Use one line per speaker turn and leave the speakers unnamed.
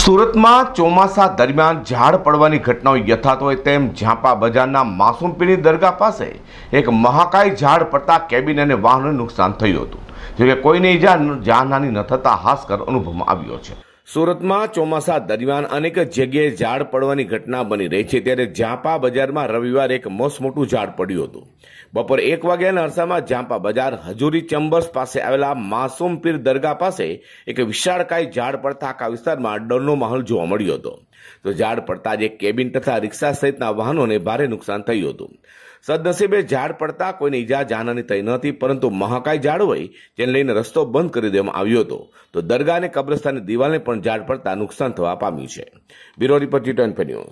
સુરતમાં ચોમાસા દરમિયાન ઝાડ પડવાની ઘટનાઓ યથાત હોય તેમ ઝાંપા બજારના માસુમપીની દરગાહ પાસે એક મહાકાય ઝાડ પડતા કેબિન અને વાહનને નુકસાન થયું હતું જોકે કોઈને ઈજા જાનહાની ન થતાં હાસ્કર અનુભવમાં આવ્યો છે સુરતમાં ચોમાસા દરમિયાન અનેક જગ્યાએ ઝાડ પડવાની ઘટના બની રહી છે ત્યારે ઝાંપા બજારમાં રવિવાર એક મોસમોટું ઝાડ પડ્યું હતું બપોર એક વાગ્યાના અરસામાં ઝાંપા બજાર હજુરી ચેમ્બર્સ પાસે આવેલા માસુમ પીર દરગાહ પાસે એક વિશાળકાય ઝાડ પડતા આખા વિસ્તારમાં ડરનો માહોલ જોવા મળ્યો હતો તો ઝાડ પડતા જ એક કેબિન તથા રિક્ષા સહિતના વાહનોને ભારે નુકસાન થયું હતું સદનસીબે ઝાડ પડતા કોઈને ઈજા જાનહાની થઈ ન પરંતુ મહાકાય ઝાડ હોય જેને લઈને રસ્તો બંધ કરી દેવામાં આવ્યો હતો તો દરગાહ અને કબ્રસ્તાનની દિવાલને પણ ઝાડ પડતા નુકસાન થવા પામ્યું છે bureau report T twenty news